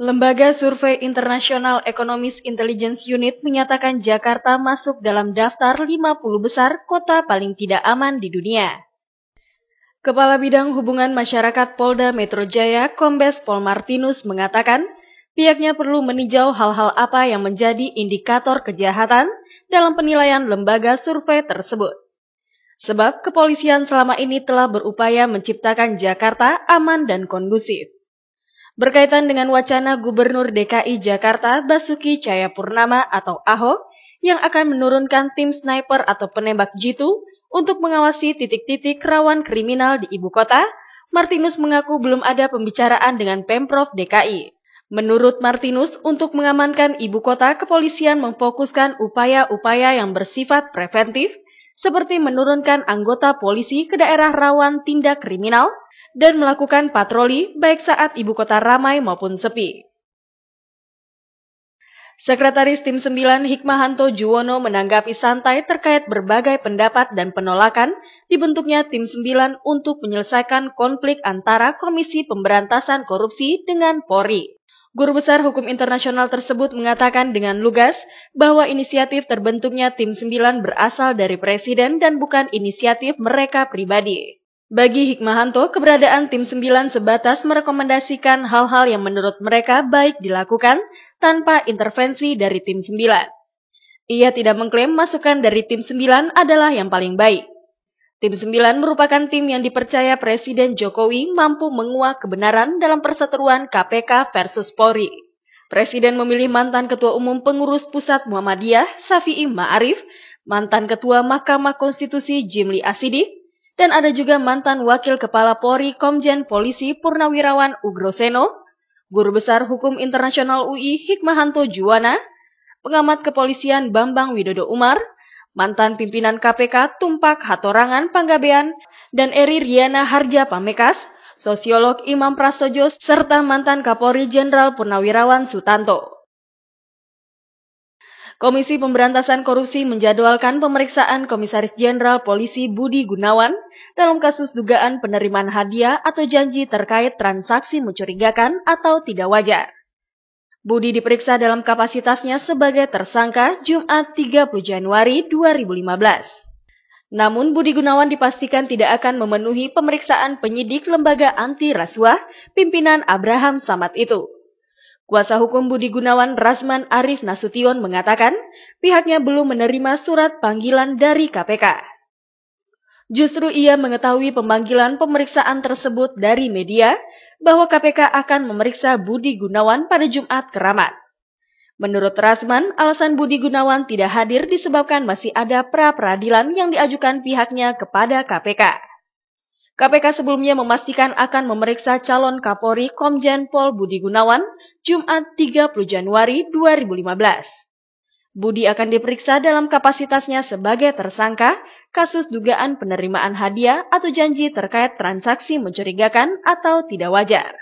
Lembaga Survei Internasional Ekonomis Intelligence Unit menyatakan Jakarta masuk dalam daftar 50 besar kota paling tidak aman di dunia. Kepala Bidang Hubungan Masyarakat Polda Metro Jaya, Kombes Pol Martinus mengatakan, pihaknya perlu meninjau hal-hal apa yang menjadi indikator kejahatan dalam penilaian lembaga survei tersebut. Sebab kepolisian selama ini telah berupaya menciptakan Jakarta aman dan kondusif berkaitan dengan wacana Gubernur DKI Jakarta Basuki Cayapurnama atau Ahok yang akan menurunkan tim sniper atau penembak jitu untuk mengawasi titik-titik rawan kriminal di ibu kota, Martinus mengaku belum ada pembicaraan dengan Pemprov DKI. Menurut Martinus, untuk mengamankan ibu kota, kepolisian memfokuskan upaya-upaya yang bersifat preventif, seperti menurunkan anggota polisi ke daerah rawan tindak kriminal dan melakukan patroli baik saat ibu kota ramai maupun sepi. Sekretaris Tim 9 Hikmahanto Juwono menanggapi santai terkait berbagai pendapat dan penolakan dibentuknya Tim 9 untuk menyelesaikan konflik antara Komisi Pemberantasan Korupsi dengan Polri. Guru Besar Hukum Internasional tersebut mengatakan dengan lugas bahwa inisiatif terbentuknya Tim 9 berasal dari Presiden dan bukan inisiatif mereka pribadi. Bagi Hikmahanto, keberadaan Tim 9 sebatas merekomendasikan hal-hal yang menurut mereka baik dilakukan tanpa intervensi dari Tim 9. Ia tidak mengklaim masukan dari Tim 9 adalah yang paling baik. Tim 9 merupakan tim yang dipercaya Presiden Jokowi mampu menguak kebenaran dalam perseteruan KPK versus Polri. Presiden memilih mantan Ketua Umum Pengurus Pusat Muhammadiyah Safi'i Ma'arif, mantan Ketua Mahkamah Konstitusi Jimli Asidi, dan ada juga mantan Wakil Kepala Polri Komjen Polisi Purnawirawan Ugroseno, Guru Besar Hukum Internasional UI Hikmahanto Juwana, Pengamat Kepolisian Bambang Widodo Umar, mantan pimpinan KPK Tumpak Hatorangan Panggabean, dan Eri Riana Harja Pamekas, sosiolog Imam Prasojo, serta mantan Kapolri Jenderal Purnawirawan Sutanto. Komisi Pemberantasan Korupsi menjadwalkan pemeriksaan Komisaris Jenderal Polisi Budi Gunawan dalam kasus dugaan penerimaan hadiah atau janji terkait transaksi mencurigakan atau tidak wajar. Budi diperiksa dalam kapasitasnya sebagai tersangka Jumat 30 Januari 2015. Namun Budi Gunawan dipastikan tidak akan memenuhi pemeriksaan penyidik lembaga anti rasuah pimpinan Abraham Samad itu. Kuasa hukum Budi Gunawan Rasman Arif Nasution mengatakan pihaknya belum menerima surat panggilan dari KPK. Justru ia mengetahui pemanggilan pemeriksaan tersebut dari media bahwa KPK akan memeriksa Budi Gunawan pada Jumat keramat. Menurut Rasman, alasan Budi Gunawan tidak hadir disebabkan masih ada pra-peradilan yang diajukan pihaknya kepada KPK. KPK sebelumnya memastikan akan memeriksa calon Kapolri Komjen Pol Budi Gunawan Jumat 30 Januari 2015. Budi akan diperiksa dalam kapasitasnya sebagai tersangka kasus dugaan penerimaan hadiah atau janji terkait transaksi mencurigakan atau tidak wajar.